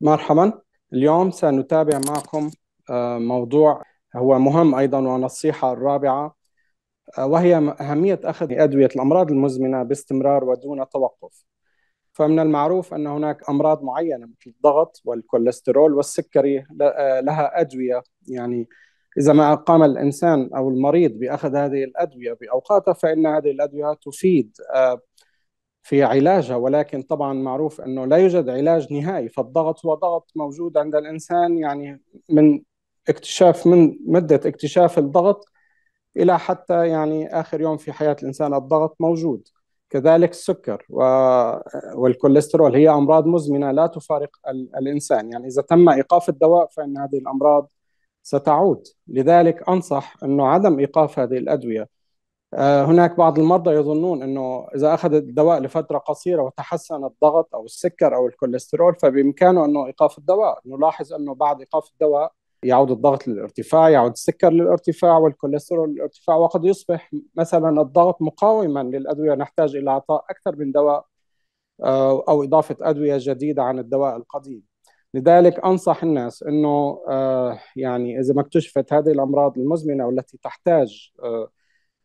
مرحبا اليوم سنتابع معكم آه، موضوع هو مهم أيضا والنصيحة الرابعة آه، وهي أهمية أخذ أدوية الأمراض المزمنة باستمرار ودون توقف فمن المعروف أن هناك أمراض معينة مثل الضغط والكوليسترول والسكري آه، لها أدوية يعني إذا ما قام الإنسان أو المريض بأخذ هذه الأدوية بأوقاته فإن هذه الأدوية تفيد في علاجها ولكن طبعا معروف انه لا يوجد علاج نهائي فالضغط هو ضغط موجود عند الانسان يعني من اكتشاف من مده اكتشاف الضغط الى حتى يعني اخر يوم في حياه الانسان الضغط موجود كذلك السكر والكوليسترول هي امراض مزمنه لا تفارق الانسان يعني اذا تم ايقاف الدواء فان هذه الامراض ستعود لذلك انصح انه عدم ايقاف هذه الادويه آه، هناك بعض المرضى يظنون انه اذا اخذ الدواء لفتره قصيره وتحسن الضغط او السكر او الكوليسترول فبامكانه انه ايقاف الدواء، نلاحظ انه بعد ايقاف الدواء يعود الضغط للارتفاع، يعود السكر للارتفاع والكوليسترول للارتفاع وقد يصبح مثلا الضغط مقاوما للادويه نحتاج الى اعطاء اكثر من دواء آه، او اضافه ادويه جديده عن الدواء القديم. لذلك انصح الناس انه آه، يعني اذا ما اكتشفت هذه الامراض المزمنه والتي تحتاج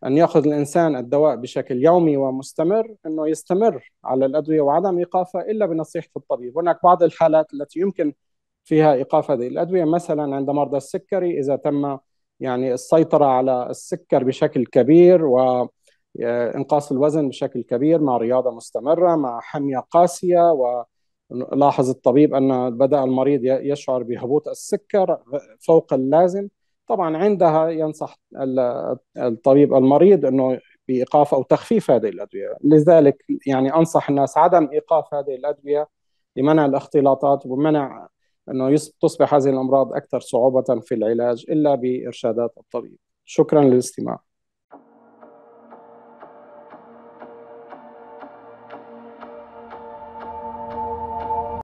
أن يأخذ الإنسان الدواء بشكل يومي ومستمر أنه يستمر على الأدوية وعدم إيقافها إلا بنصيحة الطبيب هناك بعض الحالات التي يمكن فيها إيقاف هذه الأدوية مثلا عند مرضى السكري إذا تم يعني السيطرة على السكر بشكل كبير و آه، انقاص الوزن بشكل كبير مع رياضه مستمره مع حميه قاسيه ولاحظ الطبيب ان بدا المريض يشعر بهبوط السكر فوق اللازم طبعا عندها ينصح الطبيب المريض انه بايقاف او تخفيف هذه الادويه، لذلك يعني انصح الناس عدم ايقاف هذه الادويه لمنع الاختلاطات ومنع انه تصبح هذه الامراض اكثر صعوبه في العلاج الا بارشادات الطبيب. شكرا للاستماع.